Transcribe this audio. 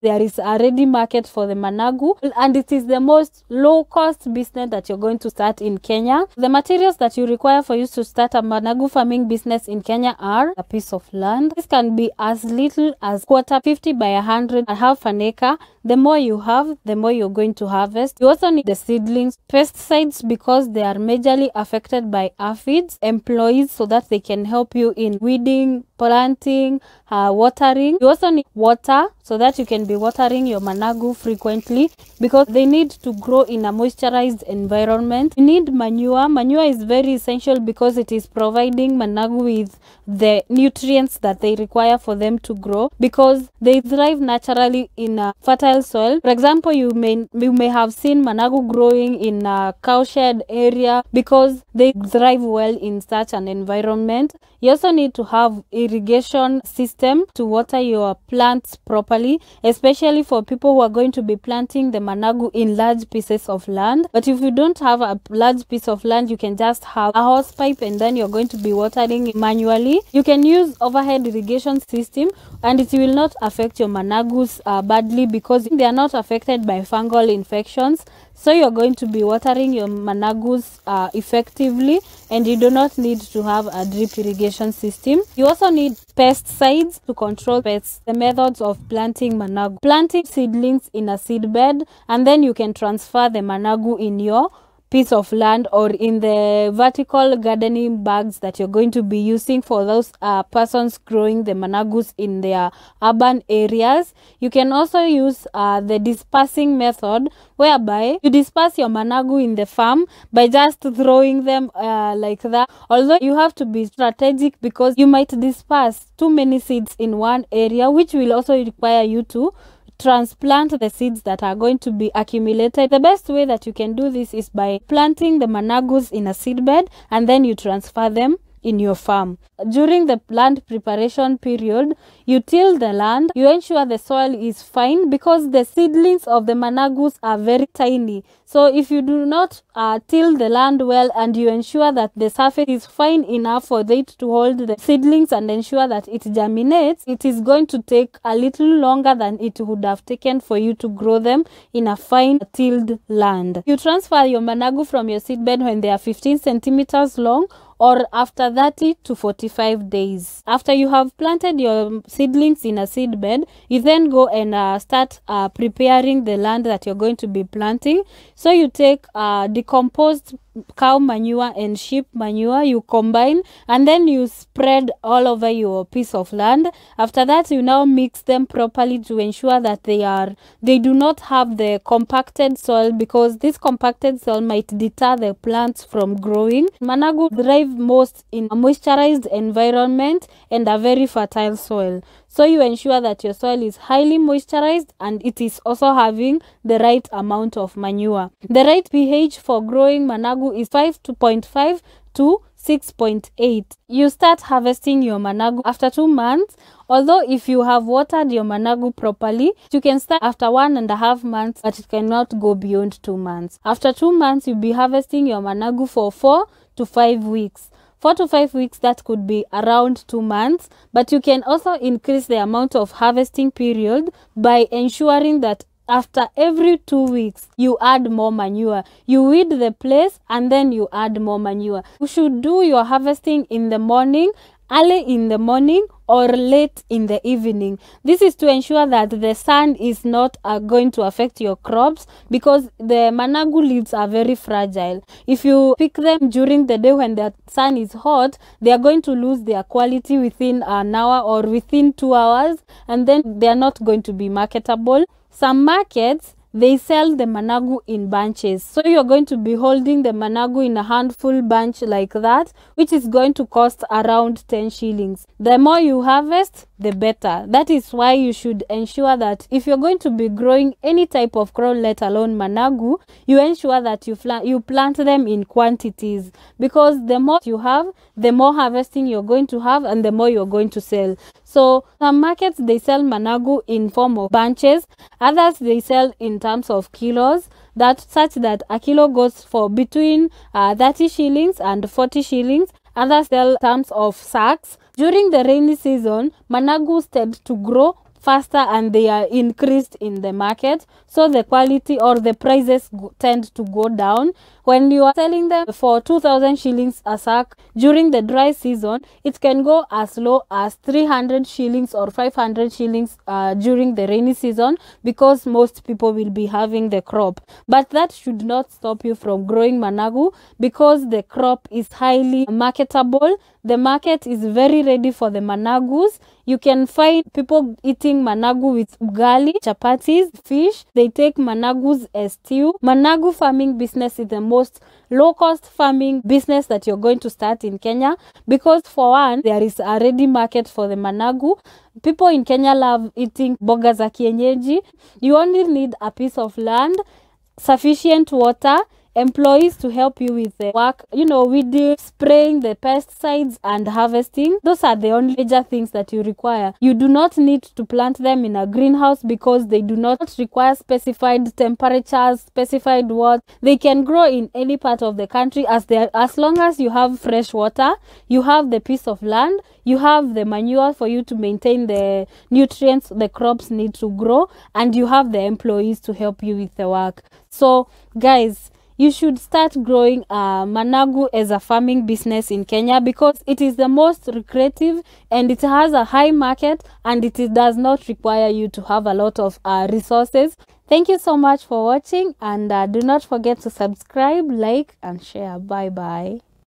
There is a ready market for the managu and it is the most low cost business that you're going to start in Kenya. The materials that you require for you to start a managu farming business in Kenya are a piece of land. This can be as little as quarter 50 by 100 and half an acre. The more you have, the more you're going to harvest. You also need the seedlings, pesticides because they are majorly affected by aphids, employees so that they can help you in weeding, planting, uh, watering. You also need water, so that you can be watering your managu frequently because they need to grow in a moisturized environment. You need manure. Manure is very essential because it is providing managu with the nutrients that they require for them to grow because they thrive naturally in a fertile soil. For example, you may, you may have seen managu growing in a cowshed area because they thrive well in such an environment. You also need to have irrigation system to water your plants properly properly, especially for people who are going to be planting the managu in large pieces of land. But if you don't have a large piece of land, you can just have a hose pipe and then you're going to be watering manually. You can use overhead irrigation system and it will not affect your managus uh, badly because they are not affected by fungal infections. So you're going to be watering your managus uh, effectively and you do not need to have a drip irrigation system. You also need Pesticides to control pests. The methods of planting managu. Planting seedlings in a seedbed and then you can transfer the managu in your piece of land or in the vertical gardening bags that you're going to be using for those uh, persons growing the managus in their urban areas. You can also use uh, the dispersing method whereby you disperse your managu in the farm by just throwing them uh, like that. Although you have to be strategic because you might disperse too many seeds in one area which will also require you to transplant the seeds that are going to be accumulated. The best way that you can do this is by planting the managus in a seedbed and then you transfer them in your farm. During the land preparation period, you till the land, you ensure the soil is fine because the seedlings of the managus are very tiny. So if you do not uh, till the land well and you ensure that the surface is fine enough for it to hold the seedlings and ensure that it germinates, it is going to take a little longer than it would have taken for you to grow them in a fine tilled land. You transfer your managu from your seedbed when they are 15 centimeters long or after 30 to 45 days. After you have planted your seedlings in a seed bed, you then go and uh, start uh, preparing the land that you're going to be planting. So you take uh, decomposed cow manure and sheep manure you combine and then you spread all over your piece of land after that you now mix them properly to ensure that they are they do not have the compacted soil because this compacted soil might deter the plants from growing managu thrive most in a moisturized environment and a very fertile soil so you ensure that your soil is highly moisturized and it is also having the right amount of manure the right ph for growing managu mango is 5.5 to 6.8. You start harvesting your managu after two months, although if you have watered your managu properly, you can start after one and a half months, but it cannot go beyond two months. After two months, you'll be harvesting your managu for four to five weeks. Four to five weeks, that could be around two months, but you can also increase the amount of harvesting period by ensuring that after every two weeks you add more manure you weed the place and then you add more manure you should do your harvesting in the morning early in the morning or late in the evening. This is to ensure that the sun is not uh, going to affect your crops because the managu leaves are very fragile. If you pick them during the day when the sun is hot, they are going to lose their quality within an hour or within two hours and then they are not going to be marketable. Some markets, they sell the managu in bunches. So you're going to be holding the managu in a handful bunch like that, which is going to cost around 10 shillings. The more you harvest, the better. That is why you should ensure that if you're going to be growing any type of crown, let alone managu, you ensure that you, you plant them in quantities because the more you have, the more harvesting you're going to have and the more you're going to sell. So some markets they sell managu in form of bunches, others they sell in terms of kilos. That such that a kilo goes for between uh, 30 shillings and 40 shillings. Others sell terms of sacks During the rainy season, managus tend to grow faster and they are increased in the market. So the quality or the prices tend to go down. when you are selling them for 2000 shillings a sack during the dry season it can go as low as 300 shillings or 500 shillings uh, during the rainy season because most people will be having the crop but that should not stop you from growing managu because the crop is highly marketable the market is very ready for the managus you can find people eating managu with ugali chapatis fish they take managus as stew managu farming business is the most most low cost farming business that you're going to start in Kenya because for one there is a ready market for the managu people in Kenya love eating boga za kienyeji you only need a piece of land sufficient water employees to help you with the work you know weeding spraying the pesticides and harvesting those are the only major things that you require you do not need to plant them in a greenhouse because they do not require specified temperatures specified what they can grow in any part of the country as they are, as long as you have fresh water you have the piece of land you have the manure for you to maintain the nutrients the crops need to grow and you have the employees to help you with the work so guys you should start growing uh, managu as a farming business in Kenya because it is the most lucrative and it has a high market and it is, does not require you to have a lot of uh, resources. Thank you so much for watching and uh, do not forget to subscribe, like and share. Bye bye.